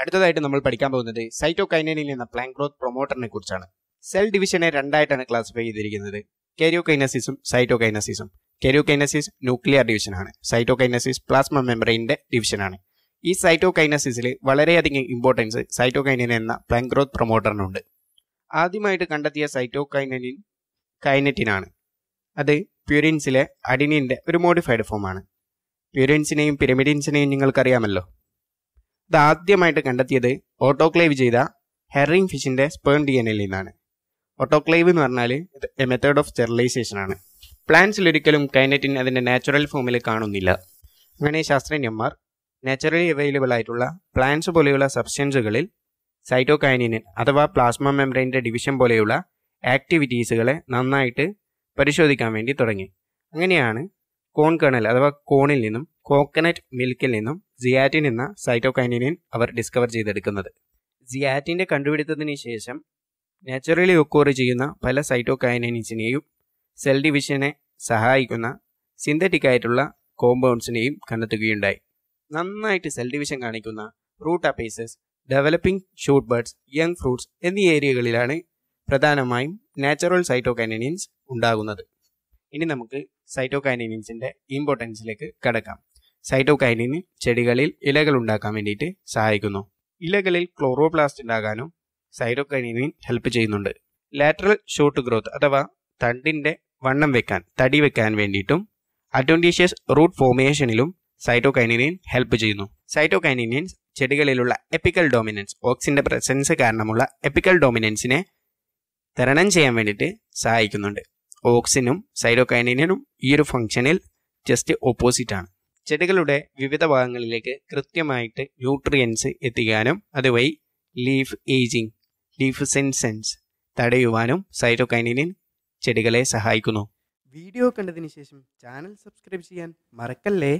അടുത്തതായിട്ട് നമ്മൾ പഠിക്കാൻ പോകുന്നത് സൈറ്റോകൈനനിൽ എന്ന പ്ലാങ്ക് ഗ്രോത്ത് പ്രൊമോട്ടറിനെ കുറിച്ചാണ് സെൽ ഡിവിഷനെ രണ്ടായിട്ടാണ് ക്ലാസിഫൈ ചെയ്തിരിക്കുന്നത് കെരിയോകൈനസിസും സൈറ്റോകൈനസിസും കെരിയോകൈനസിസ് ന്യൂക്ലിയർ ഡിവിഷനാണ് സൈറ്റോകൈനസിസ് പ്ലാസ്മ മെമ്പറൈൻ്റെ ഡിവിഷനാണ് ഈ സൈറ്റോകൈനസിസിൽ വളരെയധികം ഇമ്പോർട്ടൻസ് സൈറ്റോകൈനൻ എന്ന പ്ലാങ്ക് ഗ്രോത്ത് പ്രൊമോട്ടറിനുണ്ട് ആദ്യമായിട്ട് കണ്ടെത്തിയ സൈറ്റോകൈനനിൻ കൈനറ്റിനാണ് അത് പ്യൂരിൻസിലെ അഡിനിൻ്റെ ഒരു മോഡിഫൈഡ് ഫോമാണ് പ്യൂരിൻസിനെയും പിരമിഡിൻസിനെയും നിങ്ങൾക്കറിയാമല്ലോ ഇതാദ്യമായിട്ട് കണ്ടെത്തിയത് ഓട്ടോക്ലേവ് ചെയ്ത ഹെറിംഗ് ഫിഷിൻ്റെ സ്പേൺ ഡി എൻ എൽ നിന്നാണ് ഓട്ടോക്ലേവ് എന്ന് പറഞ്ഞാൽ എ മെത്തേഡ് ഓഫ് സ്റ്റെറിലൈസേഷൻ ആണ് പ്ലാന്റ്സിലൊരിക്കലും കൈനറ്റിൻ അതിൻ്റെ നാച്ചുറൽ ഫോമിൽ കാണുന്നില്ല അങ്ങനെ ശാസ്ത്രജ്ഞന്മാർ നാച്ചുറലി അവൈലബിൾ ആയിട്ടുള്ള പ്ലാന്റ്സ് പോലെയുള്ള സബ്സ്റ്റൻസുകളിൽ സൈറ്റോകൈനിൻ അഥവാ പ്ലാസ്മ മെംബ്രെയിൻ്റെ ഡിവിഷൻ പോലെയുള്ള ആക്ടിവിറ്റീസുകളെ നന്നായിട്ട് പരിശോധിക്കാൻ വേണ്ടി തുടങ്ങി അങ്ങനെയാണ് കോൺ കേണൽ അഥവാ കോണിൽ നിന്നും കോക്കനട്ട് മിൽക്കിൽ നിന്നും സിയാറ്റിൻ എന്ന സൈറ്റോകൈനിൻ അവർ ഡിസ്കവർ ചെയ്തെടുക്കുന്നത് സിയാറ്റിൻ്റെ കണ്ടുപിടുത്തത്തിന് ശേഷം നാച്ചുറലി ഒക്കോർ ചെയ്യുന്ന പല സൈറ്റോകൈനിൻസിനെയും സെൽ ഡിവിഷനെ സഹായിക്കുന്ന സിന്തറ്റിക് ആയിട്ടുള്ള കോമ്പൗണ്ട്സിനെയും കണ്ടെത്തുകയുണ്ടായി നന്നായിട്ട് സെൽ ഡിവിഷൻ കാണിക്കുന്ന root apices developing shoot buds young fruits എന്നീ ഏരിയകളിലാണ് പ്രധാനമായും നാച്ചുറൽ സൈറ്റോകൈനിൻസ് ഉണ്ടാകുന്നത് ഇനി നമുക്ക് സൈറ്റോകൈനിൻസിന്റെ ഇമ്പോർട്ടൻസിലേക്ക് കടക്കാം സൈറ്റോകൈനിൻ ചെടികളിൽ ഇലകൾ ഉണ്ടാക്കാൻ വേണ്ടിയിട്ട് സഹായിക്കുന്നു ഇലകളിൽ ക്ലോറോപ്ലാസ്റ്റ് ഉണ്ടാകാനും സൈറ്റോകൈനിൻ ഹെൽപ്പ് ചെയ്യുന്നുണ്ട് ലാറ്ററൽ ഷോട്ട് ഗ്രോത്ത് അഥവാ തണ്ടിൻ്റെ വണ്ണം വെക്കാൻ തടി വെക്കാൻ വേണ്ടിയിട്ടും അഡ്വൻറ്റീഷ്യസ് റൂട്ട് ഫോർമേഷനിലും സൈറ്റോകൈനിൻ ഹെൽപ്പ് ചെയ്യുന്നു സൈറ്റോകൈനിൻ ചെടികളിലുള്ള എപ്പിക്കൽ ഡോമിനൻസ് ഓക്സിൻ്റെ പ്രസൻസ് കാരണമുള്ള എപ്പിക്കൽ ഡോമിനൻസിനെ തരണം ചെയ്യാൻ വേണ്ടിയിട്ട് സഹായിക്കുന്നുണ്ട് ഓക്സിനും സൈലോകൈനിനും ഈ ഒരു ഫംഗ്ഷനിൽ ജസ്റ്റ് ഓപ്പോസിറ്റ് ആണ് ചെടികളുടെ വിവിധ ഭാഗങ്ങളിലേക്ക് കൃത്യമായിട്ട് ന്യൂട്രിയൻസ് എത്തിക്കാനും അതുവഴി ലീഫ് ഏജിങ് ലീഫ് സെൻസെൻസ് തടയുവാനും സൈറ്റോകൈനിനിൻ ചെടികളെ സഹായിക്കുന്നു വീഡിയോ കണ്ടതിന് ശേഷം ചാനൽ സബ്സ്ക്രൈബ് ചെയ്യാൻ മറക്കല്ലേ